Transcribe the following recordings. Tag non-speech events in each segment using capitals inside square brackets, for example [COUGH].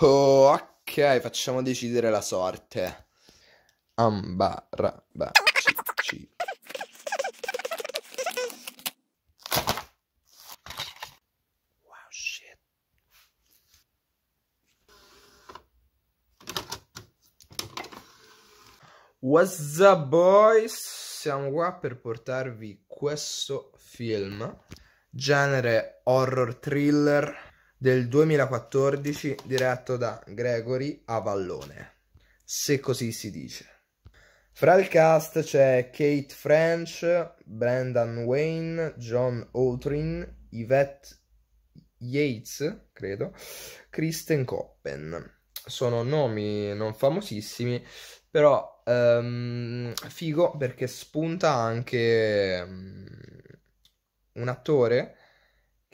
Oh, ok, facciamo decidere la sorte. Ambaraba. Wow, shit. What's up, boys? Siamo qua per portarvi questo film, genere horror thriller del 2014 diretto da Gregory Avallone, se così si dice. Fra il cast c'è Kate French, Brendan Wayne, John Oltrin, Yvette Yates, credo, Kristen Coppen. Sono nomi non famosissimi, però um, figo perché spunta anche um, un attore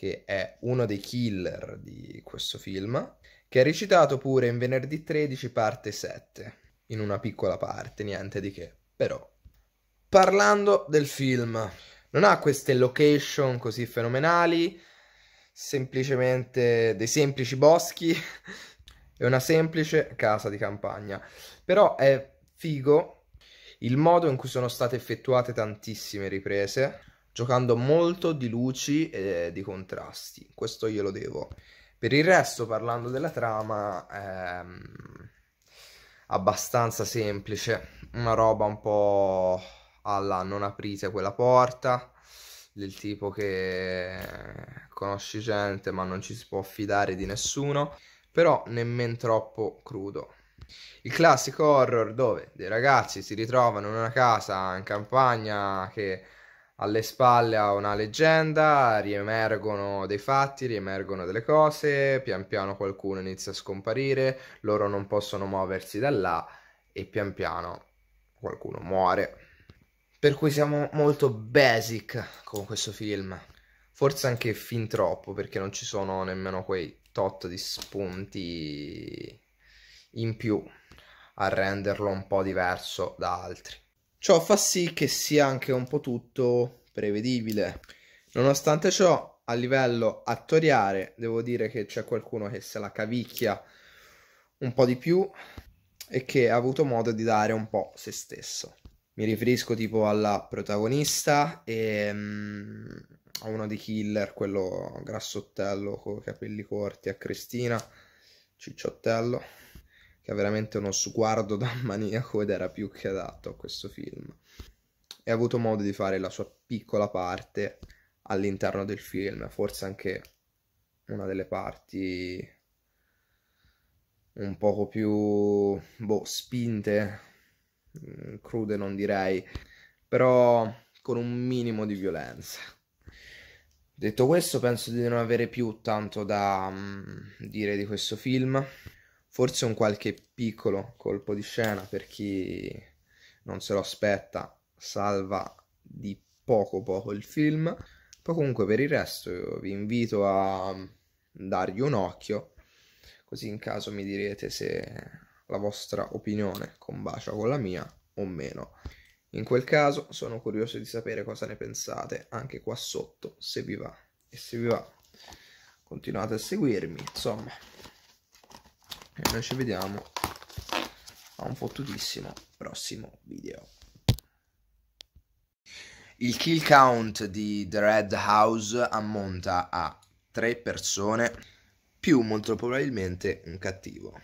che è uno dei killer di questo film, che è recitato pure in Venerdì 13 parte 7, in una piccola parte, niente di che, però. Parlando del film, non ha queste location così fenomenali, semplicemente dei semplici boschi e [LAUGHS] una semplice casa di campagna. Però è figo il modo in cui sono state effettuate tantissime riprese, giocando molto di luci e di contrasti, questo glielo devo. Per il resto, parlando della trama, è ehm, abbastanza semplice, una roba un po' alla non aprite quella porta, del tipo che conosci gente ma non ci si può fidare di nessuno, però nemmeno troppo crudo. Il classico horror dove dei ragazzi si ritrovano in una casa in campagna che alle spalle a una leggenda, riemergono dei fatti, riemergono delle cose, pian piano qualcuno inizia a scomparire, loro non possono muoversi da là e pian piano qualcuno muore. Per cui siamo molto basic con questo film, forse anche fin troppo perché non ci sono nemmeno quei tot di spunti in più a renderlo un po' diverso da altri. Ciò fa sì che sia anche un po' tutto prevedibile. Nonostante ciò, a livello attoriale, devo dire che c'è qualcuno che se la cavicchia un po' di più e che ha avuto modo di dare un po' se stesso. Mi riferisco tipo alla protagonista e um, a uno dei killer, quello grassottello con i capelli corti, a Cristina, cicciottello che ha veramente uno sguardo [LAUGHS] da maniaco ed era più che adatto a questo film. E ha avuto modo di fare la sua piccola parte all'interno del film, forse anche una delle parti un poco più boh, spinte, mm, crude non direi, però con un minimo di violenza. Detto questo, penso di non avere più tanto da um, dire di questo film forse un qualche piccolo colpo di scena per chi non se lo aspetta salva di poco poco il film poi comunque per il resto vi invito a dargli un occhio così in caso mi direte se la vostra opinione combacia con la mia o meno in quel caso sono curioso di sapere cosa ne pensate anche qua sotto se vi va e se vi va continuate a seguirmi insomma e noi ci vediamo a un fottutissimo prossimo video il kill count di The Red House ammonta a tre persone più molto probabilmente un cattivo